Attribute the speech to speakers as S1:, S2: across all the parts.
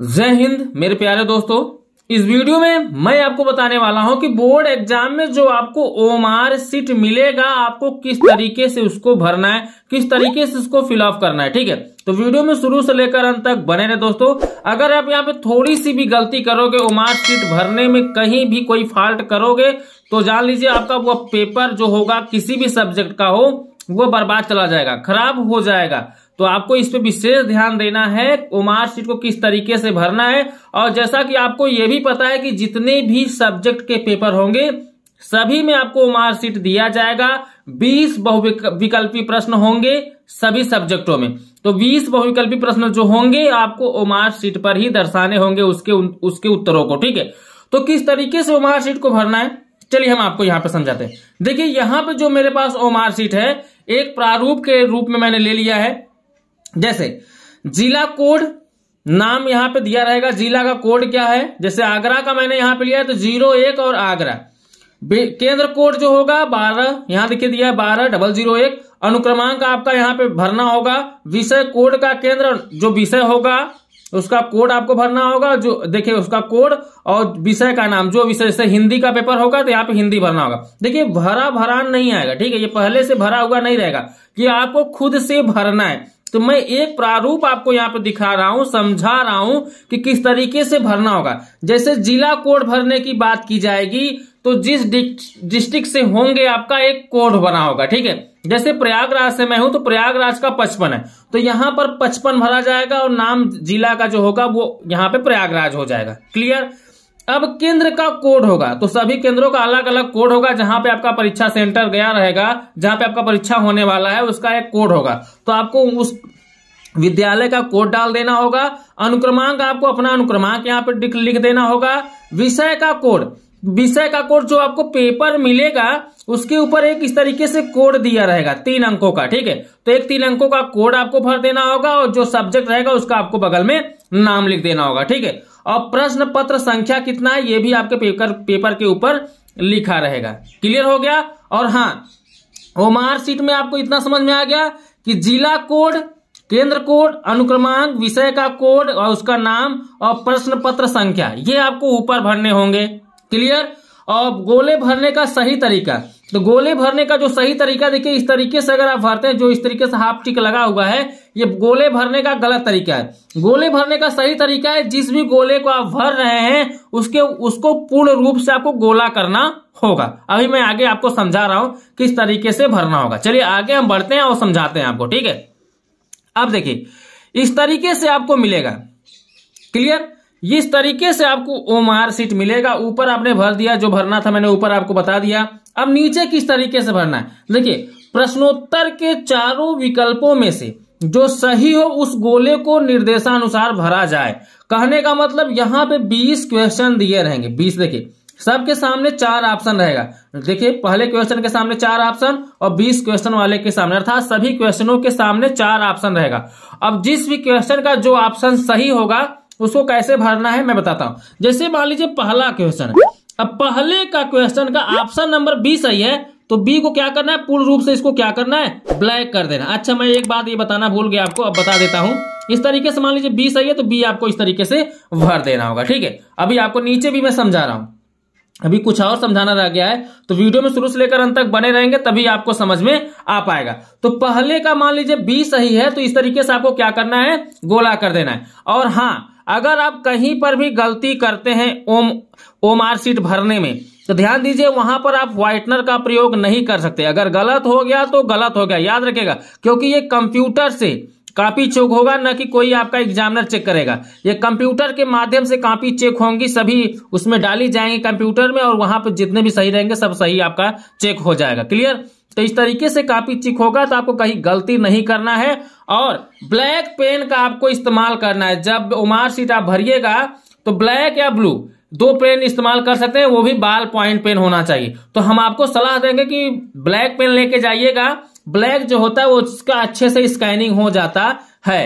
S1: जय हिंद मेरे प्यारे दोस्तों इस वीडियो में मैं आपको बताने वाला हूं कि बोर्ड एग्जाम में जो आपको ओमार सीट मिलेगा आपको किस तरीके से उसको भरना है किस तरीके से उसको फिलअप करना है ठीक है तो वीडियो में शुरू से लेकर अंत तक बने रहे दोस्तों अगर आप यहाँ पे थोड़ी सी भी गलती करोगे ओमार सीट भरने में कहीं भी कोई फॉल्ट करोगे तो जान लीजिए आपका वह पेपर जो होगा किसी भी सब्जेक्ट का हो वो बर्बाद चला जाएगा खराब हो जाएगा तो आपको इस पर विशेष ध्यान देना है ओमार सीट को किस तरीके से भरना है और जैसा कि आपको यह भी पता है कि जितने भी सब्जेक्ट के पेपर होंगे सभी में आपको ओमार दिया जाएगा 20 बहुविकल्पी प्रश्न होंगे सभी सब्जेक्टों में तो 20 बहुविकल्पी प्रश्न जो होंगे आपको ओमार पर ही दर्शाने होंगे उसके उसके उत्तरों को ठीक है तो किस तरीके से ओमार सीट को भरना है चलिए हम आपको यहां पर समझाते हैं देखिए यहां पर जो मेरे पास ओमार सीट है एक प्रारूप के रूप में मैंने ले लिया है जैसे जिला कोड नाम यहां पे दिया रहेगा जिला का कोड क्या है जैसे आगरा का मैंने यहां पे लिया है तो जीरो एक और आगरा केंद्र कोड जो होगा बारह यहां देखिए दिया है बारह डबल जीरो एक अनुक्रमांक आपका यहाँ पे भरना होगा विषय कोड का केंद्र जो विषय होगा उसका कोड आपको भरना होगा जो देखिए उसका कोड और विषय का नाम जो विषय से हिंदी का पेपर होगा तो यहाँ पे हिंदी भरना होगा देखिए भरा भरान नहीं आएगा ठीक है ये पहले से भरा हुआ नहीं रहेगा कि आपको खुद से भरना है तो मैं एक प्रारूप आपको यहाँ पे दिखा रहा हूं समझा रहा हूं कि किस तरीके से भरना होगा जैसे जिला कोड भरने की बात की जाएगी तो जिस डिस्ट्रिक्ट से होंगे आपका एक कोड बना होगा ठीक है जैसे प्रयागराज से मैं हूं तो प्रयागराज का पचपन है तो यहां पर पचपन भरा जाएगा और नाम जिला का जो होगा वो यहां पे प्रयागराज हो जाएगा क्लियर अब केंद्र का कोड होगा तो सभी केंद्रों का अलग अलग कोड होगा जहां पे आपका परीक्षा सेंटर गया रहेगा जहां पे आपका परीक्षा होने वाला है उसका एक कोड होगा तो आपको उस विद्यालय का कोड डाल देना होगा अनुक्रमांक आपको अपना अनुक्रमांक यहाँ पे लिख देना होगा विषय का कोड विषय का कोड जो आपको पेपर मिलेगा उसके ऊपर एक इस तरीके से कोड दिया रहेगा तीन अंकों का ठीक है तो एक तीन अंकों का कोड आपको भर देना होगा और जो सब्जेक्ट रहेगा उसका आपको बगल में नाम लिख देना होगा ठीक है और प्रश्न पत्र संख्या कितना है ये भी आपके पेपर पेपर के ऊपर लिखा रहेगा क्लियर हो गया और हाँ ओमार सीट में आपको इतना समझ में आ गया कि जिला कोड केंद्र कोड अनुक्रमांक विषय का कोड और उसका नाम और प्रश्न पत्र संख्या ये आपको ऊपर भरने होंगे क्लियर और गोले भरने का सही तरीका तो गोले भरने का जो सही तरीका देखिए इस तरीके से अगर आप भरते हैं जो इस तरीके से हाफ टिक लगा हुआ है ये गोले भरने का गलत तरीका है गोले भरने का सही तरीका है जिस भी गोले को आप भर रहे हैं उसके उसको पूर्ण रूप से आपको गोला करना होगा अभी मैं आगे आपको समझा रहा हूं किस तरीके से भरना होगा चलिए आगे हम बढ़ते हैं और समझाते हैं आपको ठीक है अब देखिए इस तरीके से आपको मिलेगा क्लियर इस तरीके से आपको ओमार सीट मिलेगा ऊपर आपने भर दिया जो भरना था मैंने ऊपर आपको बता दिया अब नीचे किस तरीके से भरना है देखिए प्रश्नोत्तर के चारों विकल्पों में से जो सही हो उस गोले को निर्देशानुसार भरा जाए कहने का मतलब यहाँ पे 20 क्वेश्चन दिए रहेंगे 20 देखिए सबके सामने चार ऑप्शन रहेगा देखिए पहले क्वेश्चन के सामने चार ऑप्शन और 20 क्वेश्चन वाले के सामने अर्थात सभी क्वेश्चनों के सामने चार ऑप्शन रहेगा अब जिस भी क्वेश्चन का जो ऑप्शन सही होगा उसको कैसे भरना है मैं बताता हूं जैसे मान लीजिए पहला क्वेश्चन अब पहले का क्वेश्चन का ऑप्शन नंबर बी सही है तो बी को क्या करना है पूर्ण रूप से इसको क्या करना है ब्लैक कर देना अच्छा मैं एक बात ये बताना भूल गया आपको अब बता देता हूं इस तरीके से मान लीजिए बी सही है तो बी आपको इस तरीके से भर देना होगा ठीक है अभी आपको नीचे भी मैं समझा रहा हूं अभी कुछ और समझाना रह गया है तो वीडियो में शुरू से लेकर अंत तक बने रहेंगे तभी आपको समझ में आ पाएगा तो पहले का मान लीजिए बी सही है तो इस तरीके से आपको क्या करना है गोला कर देना है और हाँ अगर आप कहीं पर भी गलती करते हैं ओम ओ मार्कशीट भरने में तो ध्यान दीजिए वहां पर आप व्हाइटनर का प्रयोग नहीं कर सकते अगर गलत हो गया तो गलत हो गया याद रखेगा क्योंकि ये कंप्यूटर से कापी चेक होगा ना कि कोई आपका एग्जामिनर चेक करेगा ये कंप्यूटर के माध्यम से कापी चेक होंगी सभी उसमें डाली जाएंगे कंप्यूटर में और वहां पर जितने भी सही रहेंगे सब सही आपका चेक हो जाएगा क्लियर तो इस तरीके से कापी चेक होगा तो आपको कहीं गलती नहीं करना है और ब्लैक पेन का आपको इस्तेमाल करना है जब उमार सीट आप भरिएगा तो ब्लैक या ब्लू दो पेन इस्तेमाल कर सकते हैं वो भी बाल पॉइंट पेन होना चाहिए तो हम आपको सलाह देंगे कि ब्लैक पेन लेके जाइएगा ब्लैक जो होता है वो उसका अच्छे से स्कैनिंग हो जाता है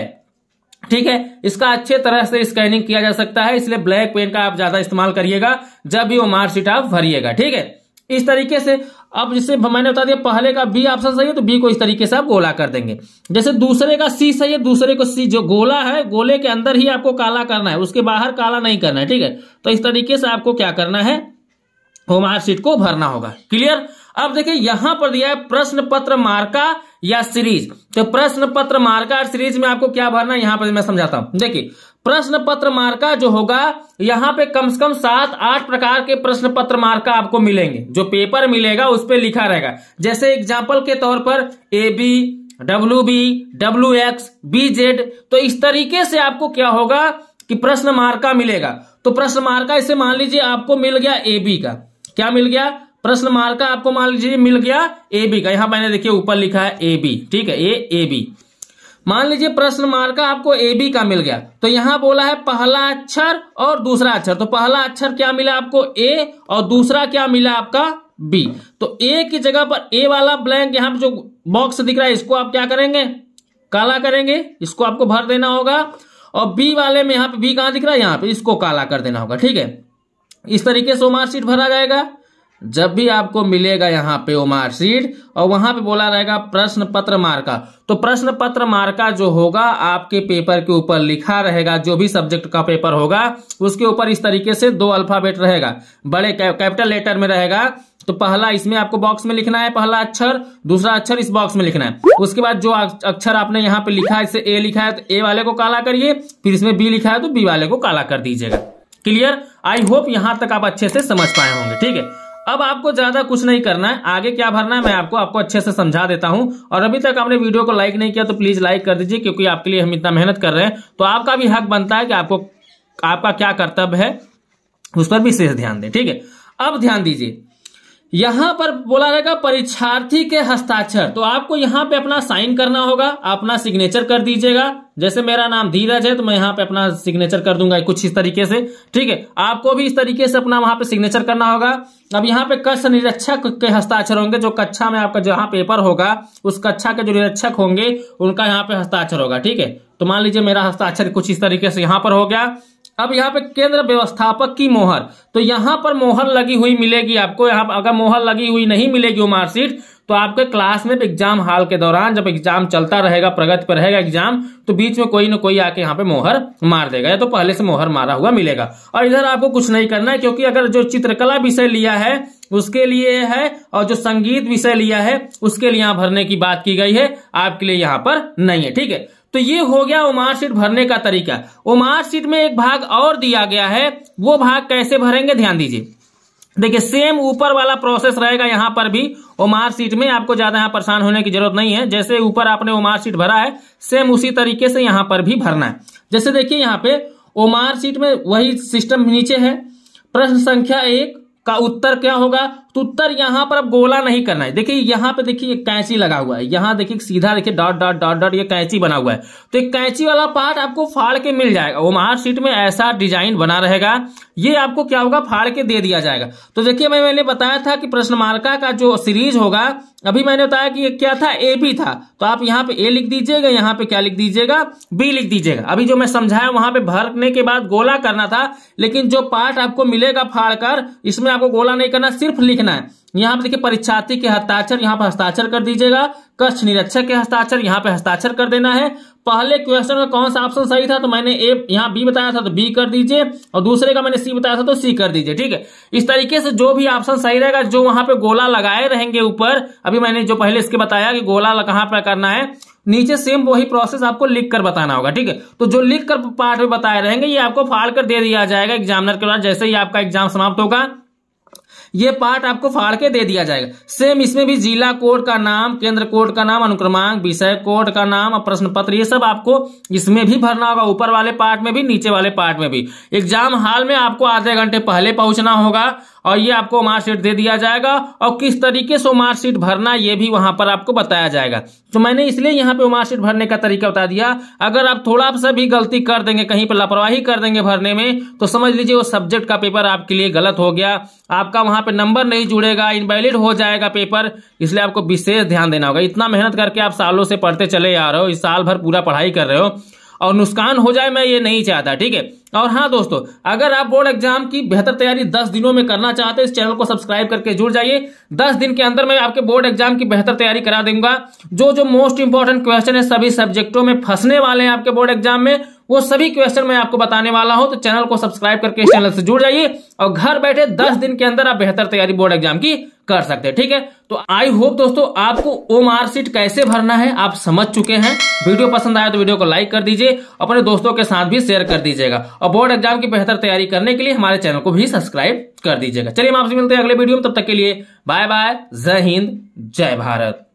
S1: ठीक है इसका अच्छे तरह से स्कैनिंग किया जा सकता है इसलिए ब्लैक पेन का आप ज्यादा इस्तेमाल करिएगा जब भी वो मार्कशीट आप भरिएगा ठीक है इस तरीके से अब जिससे मैंने बता दिया पहले का बी ऑप्शन सही है तो बी को इस तरीके से आप गोला कर देंगे जैसे दूसरे का सी सही है दूसरे को सी जो गोला है गोले के अंदर ही आपको काला करना है उसके बाहर काला नहीं करना है ठीक है तो इस तरीके से आपको क्या करना है होमवर्क सीट को भरना होगा क्लियर अब देखिए यहां पर दिया है प्रश्न पत्र मार्का या सीरीज तो प्रश्न पत्र मार्का सीरीज में आपको क्या भरना है यहां पर मैं समझाता हूं देखिए प्रश्न पत्र मार्का जो होगा यहां पे कम से कम सात आठ प्रकार के प्रश्न पत्र मार्का आपको मिलेंगे जो पेपर मिलेगा उस पर लिखा रहेगा जैसे एग्जाम्पल के तौर पर A B W B W X B Z तो इस तरीके से आपको क्या होगा कि प्रश्न मार्का मिलेगा तो प्रश्न मार्का इसे मान लीजिए आपको मिल गया ए बी का क्या मिल गया प्रश्न मार्ग का आपको मान लीजिए मिल गया ए बी का यहां मैंने देखिए ऊपर लिखा है ए बी ठीक है ए ए बी मान लीजिए प्रश्न मार्ग आपको ए बी का मिल गया तो यहां बोला है पहला अक्षर और दूसरा अक्षर तो पहला अक्षर क्या मिला आपको ए और दूसरा क्या मिला आपका बी तो ए की जगह पर ए वाला ब्लैंक यहां पर जो बॉक्स दिख रहा है इसको आप क्या करेंगे काला करेंगे इसको आपको भर देना होगा और बी वाले में यहां पे बी कहां दिख रहा है यहां पे इसको काला कर देना होगा ठीक है इस तरीके से मार्कशीट भरा जाएगा जब भी आपको मिलेगा यहाँ पे वो मार्कशीट और वहां पे बोला रहेगा प्रश्न पत्र मार्का तो प्रश्न पत्र मार्का जो होगा आपके पेपर के ऊपर लिखा रहेगा जो भी सब्जेक्ट का पेपर होगा उसके ऊपर इस तरीके से दो अल्फाबेट रहेगा बड़े कैपिटल लेटर में रहेगा तो पहला इसमें आपको बॉक्स में लिखना है पहला अक्षर दूसरा अक्षर इस बॉक्स में लिखना है उसके बाद जो अक्षर आपने यहाँ पे लिखा है इसे ए लिखा है तो ए वाले को काला करिए फिर इसमें बी लिखा है तो बी वाले को काला कर दीजिएगा क्लियर आई होप यहां तक आप अच्छे से समझ पाए होंगे ठीक है अब आपको ज्यादा कुछ नहीं करना है आगे क्या भरना है मैं आपको आपको अच्छे से समझा देता हूं और अभी तक आपने वीडियो को लाइक नहीं किया तो प्लीज लाइक कर दीजिए क्योंकि आपके लिए हम इतना मेहनत कर रहे हैं तो आपका भी हक बनता है कि आपको आपका क्या कर्तव्य है उस पर विशेष ध्यान दें ठीक है अब ध्यान दीजिए यहां पर बोला जाएगा परीक्षार्थी के हस्ताक्षर तो आपको यहां पे अपना साइन करना होगा अपना सिग्नेचर कर दीजिएगा जैसे मेरा नाम धीरज है तो मैं यहां पे अपना सिग्नेचर कर दूंगा कुछ इस तरीके से ठीक है आपको भी इस तरीके से अपना वहां पे सिग्नेचर करना होगा अब यहाँ पे कक्ष निरीक्षक के हस्ताक्षर होंगे जो कक्षा में आपका जहां पेपर होगा उस कक्षा के जो निरीक्षक होंगे उनका यहाँ पे हस्ताक्षर होगा ठीक है तो मान लीजिए मेरा हस्ताक्षर कुछ इस तरीके से यहां पर हो गया अब यहाँ पे केंद्र व्यवस्थापक की मोहर तो यहाँ पर मोहर लगी हुई मिलेगी आपको यहाँ अगर मोहर लगी हुई नहीं मिलेगी वो मार्कशीट तो आपके क्लास में एग्जाम हाल के दौरान जब एग्जाम चलता रहेगा प्रगति पर रहेगा एग्जाम तो बीच में कोई ना कोई आके यहाँ पे मोहर मार देगा या तो पहले से मोहर मारा हुआ मिलेगा और इधर आपको कुछ नहीं करना है क्योंकि अगर जो चित्रकला विषय लिया है उसके लिए है और जो संगीत विषय लिया है उसके लिए यहाँ भरने की बात की गई है आपके लिए यहाँ पर नहीं है ठीक है तो ये हो गया ओमार शीट भरने का तरीका ओमार शीट में एक भाग और दिया गया है वो भाग कैसे भरेंगे ध्यान दीजिए देखिए सेम ऊपर वाला प्रोसेस रहेगा यहां पर भी ओमार सीट में आपको ज्यादा यहां परेशान होने की जरूरत नहीं है जैसे ऊपर आपने ओमार सीट भरा है सेम उसी तरीके से यहां पर भी भरना है जैसे देखिए यहां पे ओमार सीट में वही सिस्टम नीचे है प्रश्न संख्या एक का उत्तर क्या होगा तो उत्तर यहां पर अब गोला नहीं करना है देखिए यहां पे देखिए कैंची लगा हुआ है यहां देखिए सीधा देखिए डॉट डॉट डॉट डॉट ये कैंची बना हुआ है तो एक कैंची वाला पार्ट आपको फाड़ के मिल जाएगा वो मार्क में ऐसा डिजाइन बना रहेगा ये आपको क्या होगा फाड़ के दे दिया जाएगा तो देखिए मैं मैंने बताया था कि प्रश्न मार्का का जो सीरीज होगा अभी मैंने बताया कि ये क्या था ए बी था तो आप यहाँ पे ए लिख दीजिएगा यहाँ पे क्या लिख दीजिएगा बी लिख दीजिएगा अभी जो मैं समझाया वहां पे भरने के बाद गोला करना था लेकिन जो पार्ट आपको मिलेगा फाड़ कर इसमें आपको गोला नहीं करना सिर्फ लिख लिखना है यहाँ पे देखिए परीक्षार्थी के हस्ताक्षर यहाँ पर हस्ताक्षर कर दीजिएगा कष्ट निरीक्षक के हस्ताक्षर यहाँ पे हस्ताक्षर कर देना है पहले क्वेश्चन का कौन सा ऑप्शन सही था तो मैंने ए यहाँ बी बताया था तो बी कर दीजिए और दूसरे का मैंने सी बताया था तो सी कर दीजिए ठीक है इस तरीके से जो भी ऑप्शन सही रहेगा जो वहां पर गोला लगाए रहेंगे ऊपर अभी मैंने जो पहले इसके बताया कि गोला कहाँ पर करना है नीचे सेम वही प्रोसेस आपको लिख कर बताना होगा ठीक है तो जो लिख कर पार्ट में बताए रहेंगे ये आपको फाड़ कर दे दिया जाएगा एग्जामिनर के द्वारा जैसे ही आपका एग्जाम समाप्त होगा ये पार्ट आपको फाड़ के दे दिया जाएगा सेम इसमें भी जिला कोड का नाम केंद्र कोड का नाम अनुक्रमांक विषय कोड का नाम और प्रश्न पत्र ये सब आपको इसमें भी भरना होगा ऊपर वाले पार्ट में भी नीचे वाले पार्ट में भी एग्जाम हाल में आपको आधे घंटे पहले पहुंचना होगा और ये आपको मार्कशीट दे दिया जाएगा और किस तरीके से मार्कशीट भरना ये भी वहां पर आपको बताया जाएगा तो मैंने इसलिए यहाँ पे मार्कशीट भरने का तरीका बता दिया अगर आप थोड़ा सा भी गलती कर देंगे कहीं पर लापरवाही कर देंगे भरने में तो समझ लीजिए वो सब्जेक्ट का पेपर आपके लिए गलत हो गया आपका वहां पर नंबर नहीं जुड़ेगा इनवैलिड हो जाएगा पेपर इसलिए आपको विशेष ध्यान देना होगा इतना मेहनत करके आप सालों से पढ़ते चले आ रहे हो इस साल भर पूरा पढ़ाई कर रहे हो और नुकसान हो जाए मैं ये नहीं चाहता ठीक है और हाँ दोस्तों अगर आप बोर्ड एग्जाम की बेहतर तैयारी दस दिनों में करना चाहते हैं इस चैनल को सब्सक्राइब करके जुड़ जाइए दस दिन के अंदर मैं आपके बोर्ड एग्जाम की बेहतर तैयारी करा दूंगा जो जो मोस्ट इंपॉर्टेंट क्वेश्चन है सभी सब्जेक्टों में फंसने वाले हैं आपके बोर्ड एग्जाम में वो सभी क्वेश्चन मैं आपको बताने वाला हूं तो चैनल को सब्सक्राइब करके इस चैनल से जुड़ जाइए और घर बैठे दस दिन के अंदर आप बेहतर तैयारी बोर्ड एग्जाम की कर सकते हैं ठीक है तो आई होप दोस्तों आपको ओ मार्कशीट कैसे भरना है आप समझ चुके हैं वीडियो पसंद आया तो वीडियो को लाइक कर दीजिए अपने दोस्तों के साथ भी शेयर कर दीजिएगा और बोर्ड एग्जाम की बेहतर तैयारी करने के लिए हमारे चैनल को भी सब्सक्राइब कर दीजिएगा चलिए हम आपसे मिलते हैं अगले वीडियो में तब तक के लिए बाय बाय जय हिंद जय भारत